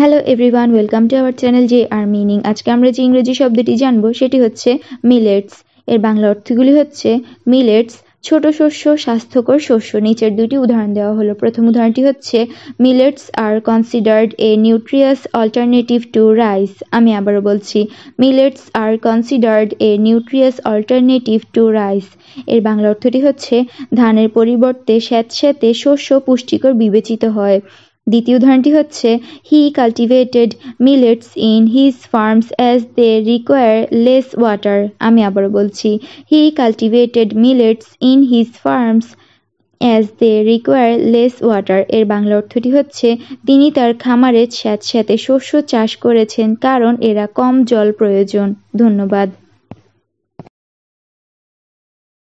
hello everyone welcome to our channel J R meaning আজকে আমরা যে ইংরেজি শব্দটি জানবো সেটি হচ্ছে মিলেটস এর বাংলা অর্থগুলি হচ্ছে মিলেটস ছোট শস্য স্বাস্থ্যকর শস্য নিচের দুটি উদাহরণ দেওয়া হলো প্রথম উদাহরণটি হচ্ছে millets are considered a nutritious alternative to rice আমি আবারও বলছি millets are considered a nutritious alternative to rice এর বাংলা অর্থটি হচ্ছে ধানের পরিবর্তে স্যাঁতস্যাঁতে শস্য পুষ্টিকর বিবেচিত হয় দ্বিতীয় উদাহরণটি হচ্ছে he cultivated millets in his farms as they require less water আমি আবারও বলছি he cultivated millets in his farms as they require less water এর বাংলা অর্থটি হচ্ছে তিনি তার খামারের স্যাঁতস্যাঁতে শস্য চাষ করেছেন কারণ এরা কম জল প্রয়োজন ধন্যবাদ